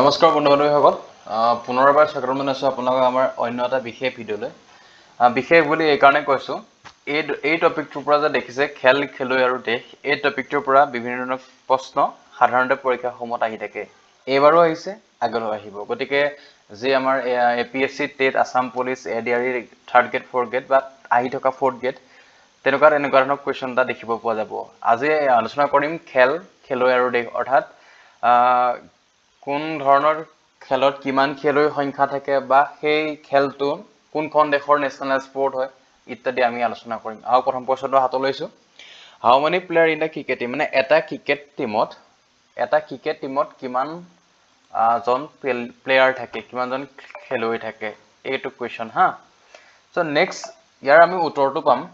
নমস্কাৰ বন্ধু বান্ধৱীসকল পুনৰবাৰ স্বাগতম জনাইছোঁ আপোনালোকক আমাৰ অন্য এটা বিশেষ ভিডিঅ'লৈ বিশেষ বুলি এইকাৰণে কৈছোঁ এই এই টপিকটোৰ পৰা যে দেখিছে খেল খেলুৱৈ আৰু দেশ এই টপিকটোৰ পৰা বিভিন্ন ধৰণৰ প্ৰশ্ন সাধাৰণতে পৰীক্ষাসমূহত আহি থাকে এইবাৰো আহিছে আগলৈও আহিব গতিকে যি আমাৰ A P S C TET Assam police A D R E third grade fourth grade বা আহি থকা ফ'ৰ্থ গ্ৰেড তেনেকুৱা তেনেকুৱা ধৰণৰ কুৱেশ্যন এটা দেখিব পোৱা যাব আজি আলোচনা কৰিম খেল খেলুৱৈ আৰু দেশ অৰ্থাৎ কোন ধৰণৰ খেলত কিমান খেলুৱৈৰ সংখ্যা থাকে বা সেই খেলটো কোনখন দেশৰ নেশ্যনেল স্পৰ্ট হয় ইত্যাদি আমি আলোচনা কৰিম আৰু প্ৰথম প্ৰশ্নটো হাতত লৈছোঁ how many player in the cricket team মানে এটা ক্ৰিকেট টীমত এটা ক্ৰিকেট টীমত কিমানজন প্লেয়াৰ থাকে কিমানজন খেলুৱৈ থাকে এইটো কুৱেশ্যন হা চ' নেক্সট ইয়াৰ আমি উত্তৰটো পাম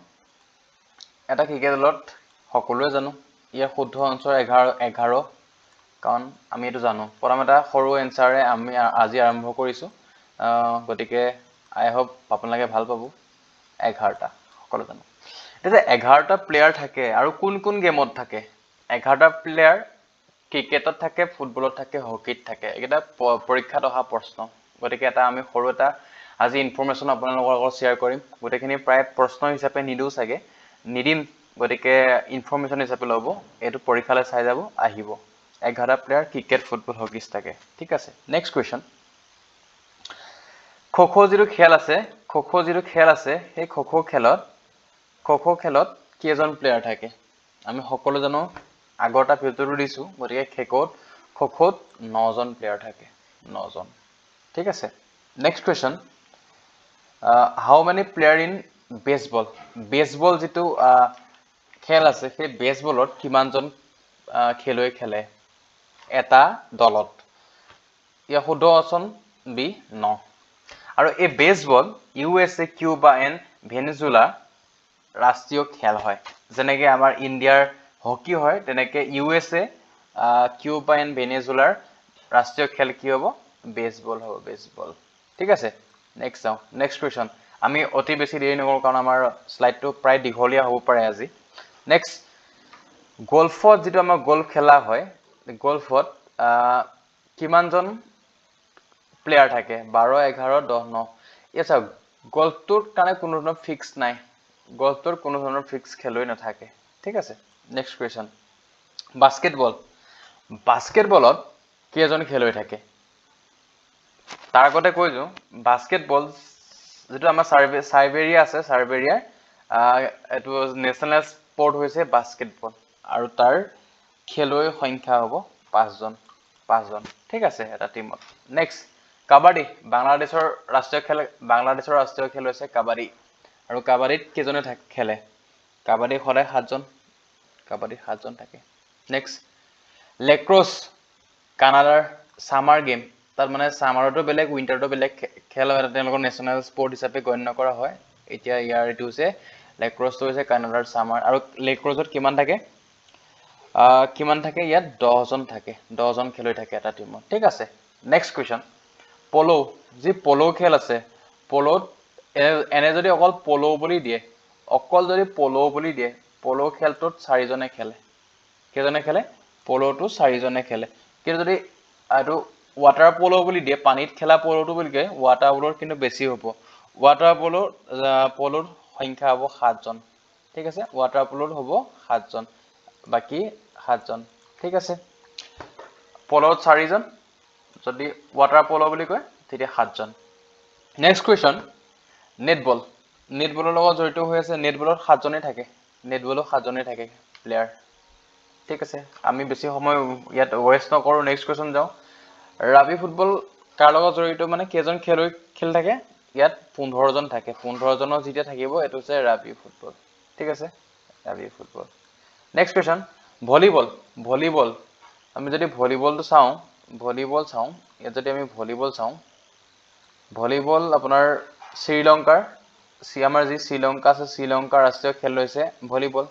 এটা ক্ৰিকেট দলত সকলোৱে জানো ইয়াৰ শুদ্ধ অঞ্চল এঘাৰ এঘাৰ কাৰণ আমি এইটো জানো প্ৰথম এটা সৰু এনচাৰে আমি আজি আৰম্ভ কৰিছোঁ গতিকে আই হোপ আপোনালোকে ভাল পাব এঘাৰটা সকলো জানো এতিয়া এঘাৰটা প্লেয়াৰ থাকে আৰু কোন কোন গেমত থাকে এঘাৰটা প্লেয়াৰ ক্ৰিকেটত থাকে ফুটবলত থাকে হকীত থাকে এইকেইটা পৰীক্ষাত অহা প্ৰশ্ন গতিকে এটা আমি সৰু এটা আজি ইনফৰ্মেশ্যন আপোনালোকৰ লগত শ্বেয়াৰ কৰিম গোটেইখিনি প্ৰায় প্ৰশ্ন হিচাপে নিদিওঁ চাগে নিদিম গতিকে ইনফৰ্মেশ্যন হিচাপে ল'ব এইটো পৰীক্ষালৈ চাই যাব আহিব এঘাৰটা প্লেয়াৰ ক্ৰিকেট ফুটবল হকিজ থাকে ঠিক আছে নেক্সট কুৱেশ্যন খো খো যিটো খেল আছে খো খো যিটো খেল আছে সেই খো খো খেলত খো খো খেলত কেইজন প্লেয়াৰ থাকে আমি সকলো জানো আগৰ এটা ভিডিঅ'টো দিছোঁ গতিকে খেকত খো খোত নজন প্লেয়াৰ থাকে নজন ঠিক আছে next question how many player in baseball baseball যিটো খেল আছে সেই বেচবলত কিমানজন খেলুৱৈ খেলে এটা দলত ইয়াৰ শুদ্ধ অচন বি ন আৰু এই baseball U S A Cuba and Venezuela ৰাষ্ট্ৰীয় খেল হয় যেনেকৈ আমাৰ ইণ্ডিয়াৰ হকী হয় তেনেকৈ U S A Cuba and ভেনেজুলাৰ ৰাষ্ট্ৰীয় খেল কি হ'ব বেছবল হ'ব বেছবল ঠিক আছে নেক্সট চাওঁ নেক্সট কুৱেশ্যন আমি অতি বেছি দেৰি নকৰোঁ কাৰণ আমাৰ শ্লাইডটো প্ৰায় দীঘলীয়া হ'ব পাৰে আজি নেক্সট গল্ফত যিটো আমাৰ গল্ফ খেলা হয় গল্ফত কিমানজন প্লেয়াৰ থাকে বাৰ এঘাৰ দহ ন এতিয়া চাওক গল্ফটোৰ কাৰণে কোনো ধৰণৰ ফিক্স নাই গল্ফটোৰ কোনো ধৰণৰ ফিক্স খেলুৱৈ নাথাকে ঠিক আছে নেক্সট কুৱেশ্যন বাস্কেটবল বাস্কেটবলত কেইজন খেলুৱৈ থাকে তাৰ আগতে কৈ দিওঁ বাস্কেটবল যিটো আমাৰ চাৰ্ভে চাইবেৰিয়া আছে চাৰ্ভেৰিয়াৰ এইটো নেশ্যনেল স্পৰ্ট হৈছে বাস্কেটবল আৰু তাৰ খেলুৱৈৰ সংখ্যা হ'ব পাঁচজন পাঁচজন ঠিক আছে এটা টীমত নেক্সট কাবাডী বাংলাদেশৰ ৰাষ্ট্ৰীয় খেল বাংলাদেশৰ ৰাষ্ট্ৰীয় খেল হৈছে কাবাডী আৰু কাবাডীত কেইজনে খেলে কাবাডী সদায় সাতজন কাবাডী সাতজন থাকে নেক্সট লেক্ৰছ কানাডাৰ চামাৰ গেম তাত মানে চামাৰতো বেলেগ উইণ্টাৰতো বেলেগ খেল হয় তেওঁলোকৰ নেশ্যনেল স্পৰ্ট হিচাপে গণ্য কৰা হয় এতিয়া ইয়াৰ এইটো হৈছে লেক্ৰছটো হৈছে কানাডাৰ চামাৰ আৰু লেক্ৰছত কিমান থাকে কিমান থাকে ইয়াত দহজন থাকে দহজন খেলুৱৈ থাকে এটা টিমত ঠিক আছে নেক্সট কুৱেশ্যন পল' যি পল' খেল আছে পল'ত এনে যদি অকল পল' বুলি দিয়ে অকল যদি পল' বুলি দিয়ে পল' খেলটোত চাৰিজনে খেলে কেইজনে খেলে পল'টো চাৰিজনে খেলে কিন্তু যদি এইটো ৱাটাৰ পল' বুলি দিয়ে পানীত খেলা পল'টো বুলি কয় ৱাটাৰ পল'ৰ কিন্তু বেছি হ'ব ৱাটাৰ পল'ৰ পল'ৰ সংখ্যা হ'ব সাতজন ঠিক আছে ৱাটাৰ পল'ত হ'ব সাতজন বাকী সাতজন ঠিক আছে পল'ত চাৰিজন যদি ৱাটাৰ পল' বুলি কয় তেতিয়া সাতজন নেক্সট কুৱেশ্যন নেটবল নেটবলৰ লগত জড়িত হৈ আছে নেটবলত সাতজনেই থাকে নেটবলত সাতজনেই থাকে প্লেয়াৰ ঠিক আছে আমি বেছি সময় ইয়াত ৱেষ্ট নকৰোঁ নেক্সট কুৱেশ্যন যাওঁ ৰাবি ফুটবল কাৰ লগত জড়িত মানে কেইজন খেলুৱৈ খেলি থাকে ইয়াত পোন্ধৰজন থাকে পোন্ধৰজনৰ যেতিয়া থাকিব এইটো হৈছে ৰাবি ফুটবল ঠিক আছে rugby football next question volleyball volleyball আমি যদি ভলীবলটো চাওঁ ভলীবল চাওঁ ইয়াত যদি আমি ভলীবল চাওঁ ভলীবল আপোনাৰ শ্ৰীলংকাৰ চি আমাৰ যি শ্ৰীলংকা আছে শ্ৰীলংকাৰ ৰাষ্ট্ৰীয় খেল হৈছে ভলীবল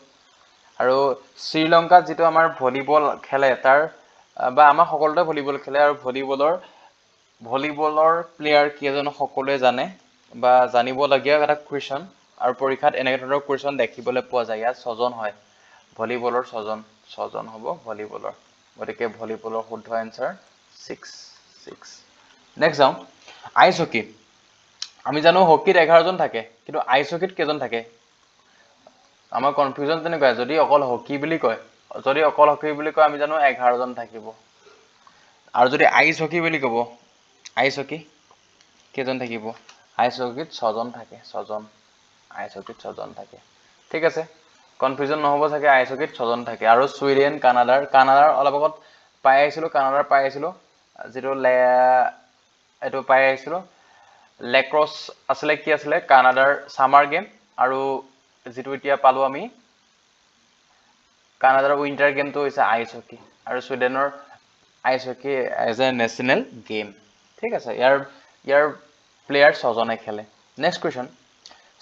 আৰু শ্ৰীলংকাত যিটো আমাৰ ভলীবল খেলে তাৰ বা আমাৰ সকলোতে ভলীবল খেলে আৰু ভলীবলৰ ভলীবলৰ প্লেয়াৰ কেইজন সকলোৱে জানে বা জানিবলগীয়া এটা কুৱেশ্যন আৰু পৰীক্ষাত এনেধৰণৰ কুৱেশ্যন দেখিবলৈ পোৱা যায় ইয়াত ছজন হয় ভলীবলৰ ছজন ছজন হ'ব ভলীবলৰ গতিকে ভলীবলৰ শুদ্ধ এনচাৰ ছিক্স ছিক্স নেক্সট যাওঁ আইচ হকী আমি জানো হকীত এঘাৰজন থাকে কিন্তু আইচ হকীত কেইজন থাকে আমাৰ কনফিউজন তেনেকুৱাই যদি অকল হকী বুলি কয় যদি অকল হকী বুলি কয় আমি জানো এঘাৰজন থাকিব আৰু যদি আইচ হকী বুলি ক'ব আইচ হকী কেইজন থাকিব আইচ হকীত ছজন থাকে ছজন আইচ হকীত ছজন থাকে ঠিক আছে কনফিউজন নহ'ব চাগে আইচ হকীত ছজন থাকে আৰু ছুইডেন কানাডাৰ কানাডাৰ অলপ আগত পাই আহিছিলোঁ কানাডাৰ পাই আহিছিলোঁ যিটো লে এইটো পাই আহিছিলোঁ লেক্ৰছ আছিলে কি আছিলে কানাডাৰ ছামাৰ গেম আৰু যিটো এতিয়া পালোঁ আমি কানাডাৰ উইণ্টাৰ গেমটো হৈছে আইচ হকী আৰু ছুইডেনৰ ice hockey as a national game ঠিক আছে ইয়াৰ ইয়াৰ প্লেয়াৰ ছজনে খেলে next question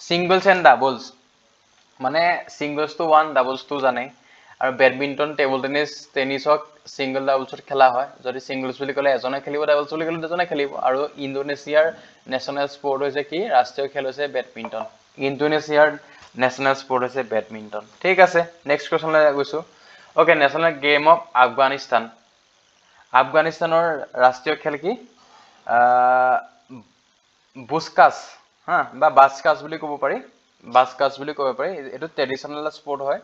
singles and doubles মানে ছিংগলছটো ওৱান ডাবলছটো জানে আৰু বেডমিণ্টন টেবুল টেনিছ টেনিছক ছিংগল ডাবলছত খেলা হয় যদি ছিংগলছ বুলি ক'লে এজনে খেলিব ডাবলছ বুলি ক'লে দুজনে খেলিব আৰু ইণ্ডোনেছিয়াৰ নেশ্যনেল স্পৰ্ট হৈছে কি ৰাষ্ট্ৰীয় খেল হৈছে বেডমিণ্টন ইণ্ডোনেছিয়াৰ নেশ্যনেল স্পৰ্ট হৈছে বেডমিণ্টন ঠিক আছে নেক্সট লৈ গৈছোঁ okay national game of Afghanistan আফগানিস্তানৰ ৰাষ্ট্ৰীয় খেল কি বুস্কাছ হা বা বাস্কাছ বুলি ক'ব পাৰি বাছকাচ বুলি ক'ব পাৰি এইটো ট্ৰেডিশ্যনেল স্পৰ্ট হয়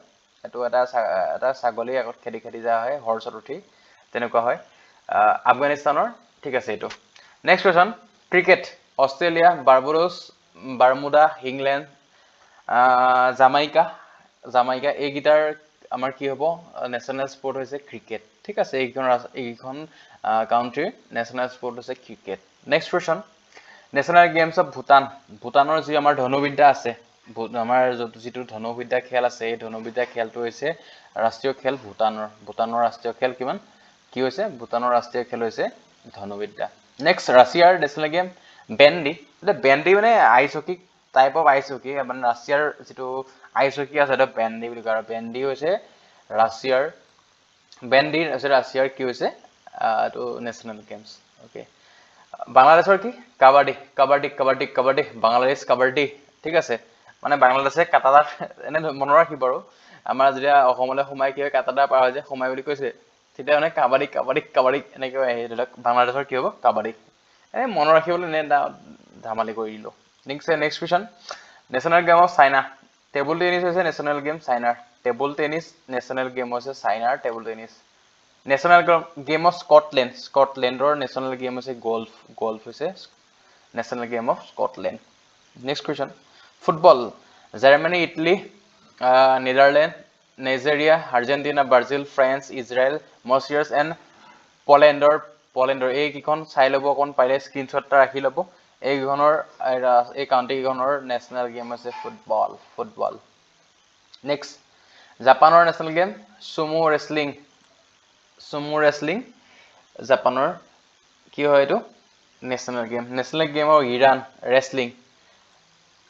এইটো এটা এটা ছাগলী আগত খেদি খেদি যোৱা হয় হৰ্চত উঠি তেনেকুৱা হয় আফগানিস্তানৰ ঠিক আছে এইটো next question cricket Australia Barbados Bermuda England Jamaica Jamaica এইকেইটাৰ আমাৰ কি হ'ব নেশ্যনেল স্পৰ্ট হৈছে ক্ৰিকেট ঠিক আছে এইকেইখন এইকেইখন কাউণ্ট্ৰীৰ নেশ্যনেল স্পৰ্ট হৈছে cricket next question national games of Bhutan ভূটানৰ যি আমাৰ ধনুবিদ্যা আছে আমাৰ যিটো ধনুবিদ্যা খেল আছে এই ধনুবিদ্যা খেলটো হৈছে ৰাষ্ট্ৰীয় খেল ভূটানৰ ভূটানৰ ৰাষ্ট্ৰীয় খেল কিমান কি হৈছে ভূটানৰ ৰাষ্ট্ৰীয় খেল হৈছে ধনুবিদ্যা নেক্সট ৰাছিয়াৰ নেশ্যনেল গেম বেণ্ডি এতিয়া বেণ্ডি মানে ice hockey type of ice hockey মানে ৰাছিয়াৰ যিটো আইচ হকী আছে সেইটো বেণ্ডি বুলি কয় আৰু বেণ্ডি হৈছে ৰাছিয়াৰ বেণ্ডি হৈছে ৰাছিয়াৰ কি হৈছে এইটো নেশ্যনেল গেমছ অ'কে বাংলাদেশৰ কি কাবাডী কাবাডী কাবাডী কাবাডী বাংলাদেশ কাবাডী ঠিক আছে মানে বাংলাদেশে কাটাদাত এনে মনত ৰাখিব আৰু আমাৰ যেতিয়া অসমলৈ সোমাই কি হয় কাটাদা পাৰ হৈ যায় সোমাই বুলি কৈছে তেতিয়া মানে কাবাডী কাবাডী কাবাডী এনেকৈ আহি ধৰি লওক বাংলাদেশৰ কি হ'ব কাবাডী এনে মনত ৰাখিবলৈ এনে এটা ধেমালি কৰি দিলোঁ next next question national game of China table tennis হৈছে নেশ্যনেল গেম চাইনাৰ টেবুল টেনিছ নেশ্যনেল গেম হৈছে চাইনাৰ table tennis national game of Scotland স্কটলেণ্ডৰ নেশ্যনেল গেম হৈছে গল্ফ গল্ফ হৈছে national game of Scotland next question football Germany Italy Netherland Nigeria Argentina Brazil France Israel মছিয়াছ and পলেণ্ডৰ পলেণ্ডৰ এইকেইখন চাই ল'ব অকণ পাৰিলে স্ক্ৰীণশ্বট এটা ৰাখি ল'ব এইকেইখনৰ এই কাউণ্টিকেইখনৰ নেশ্যনেল গেম হৈছে ফুটবল ফুটবল নেক্সট জাপানৰ national game sumo wrestling sumo wrestling জাপানৰ কি হয় এইটো নেশ্যনেল গেম নেশ্যনেল গেমৰ ইৰাণ ৰেচলিং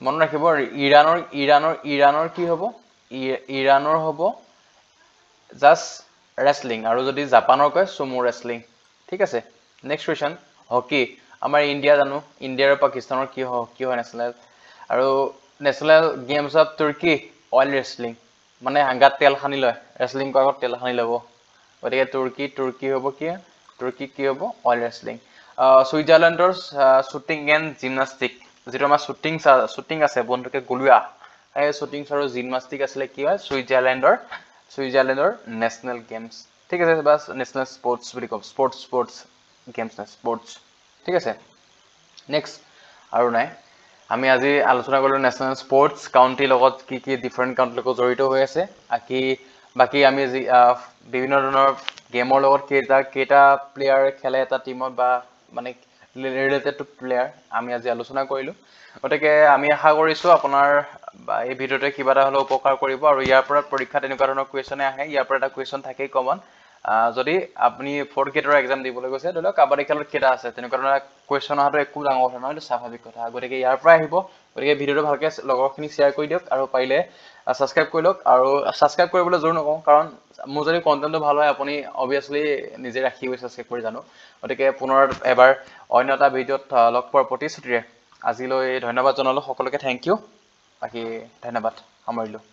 মন ৰাখিব ইৰাণৰ ইৰাণৰ ইৰাণৰ কি হ'ব ইৰাণৰ হ'ব জাষ্ট ৰেচলিং আৰু যদি জাপানৰ কয় চুমু ৰেচলিং ঠিক আছে নেক্সট কুৱেশ্যন হকী আমাৰ ইণ্ডিয়া জানো ইণ্ডিয়া আৰু পাকিস্তানৰ কি হয় কি হয় নেশ্যনেল আৰু national games of Turkey oil wrestling মানে হাংগাত তেল সানি লয় ৰেচলিং কৰাৰ আগত তেল সানি ল'ব গতিকে তুৰ্কী তুৰ্কী হ'ব কি তুৰ্কী কি হ'ব অইল ৰেচলিং ছুইজাৰলেণ্ডৰ শ্বুটিং এণ্ড জিমনাষ্টিক যিটো আমাৰ শ্বুটিং শ্বুটিং আছে বন্ধুকে গুলুয়া সেই শ্বুটিংছ আৰু জিমনাষ্টিক আছিলে কি হয় ছুইজাৰলেণ্ডৰ ছুইজাৰলেণ্ডৰ নেশ্যনেল গেমছ ঠিক আছে বা নেশ্যনেল স্পৰ্টছ বুলি ক'ম স্পৰ্টছ স্পৰ্টছ গেমছ নাই স্পৰ্টছ ঠিক আছে নেক্সট আৰু নাই আমি আজি আলোচনা কৰিলোঁ নেশ্যনেল স্পৰ্টছ কাউণ্টিৰ লগত কি কি ডিফাৰেণ্ট কাউণ্টিৰ লগত জড়িত হৈ আছে বাকী বাকী আমি যি বিভিন্ন ধৰণৰ গেমৰ লগত কেইটা কেইটা প্লেয়াৰ খেলে এটা টীমত বা মানে ৰিলেটেড প্লেয়াৰ আমি আজি আলোচনা কৰিলোঁ গতিকে আমি আশা কৰিছোঁ আপোনাৰ এই ভিডিঅ'টোৱে কিবা এটা হ'লেও উপকাৰ কৰিব আৰু ইয়াৰ পৰা পৰীক্ষাত এনেকুৱা ধৰণৰ কুৱেশ্যনে আহে ইয়াৰ পৰা এটা কুৱেশ্যন থাকেই কমন যদি আপুনি ফ'ৰ্থ গ্ৰেডৰ এক্সাম দিবলৈ গৈছে ধৰি লওক কাবাডী খেলত কেইটা আছে তেনেকুৱা ধৰণৰ কুৱেশ্যন অহাটো একো ডাঙৰ কথা নহয় স্বাভাৱিক কথা গতিকে ইয়াৰ পৰাই আহিব গতিকে ভিডিঅ'টো ভালকৈ লগৰখিনিক শ্বেয়াৰ কৰি দিয়ক আৰু পাৰিলে ছাবস্ক্ৰাইব কৰি লওক আৰু ছাবস্ক্ৰাইব কৰিবলৈ জোৰ নকওঁ কাৰণ মোৰ যদি কণ্টেণ্টটো ভাল হয় আপুনি অভিয়াছলি নিজে ৰাখিবই ছাবস্ক্ৰাইব কৰি জানো গতিকে পুনৰ এবাৰ অন্য এটা ভিডিঅ'ত লগ পোৱাৰ প্ৰতিশ্ৰুতিৰে আজিলৈ ধন্যবাদ জনালোঁ সকলোকে থেংক ইউ বাকী ধন্যবাদ সামৰিলোঁ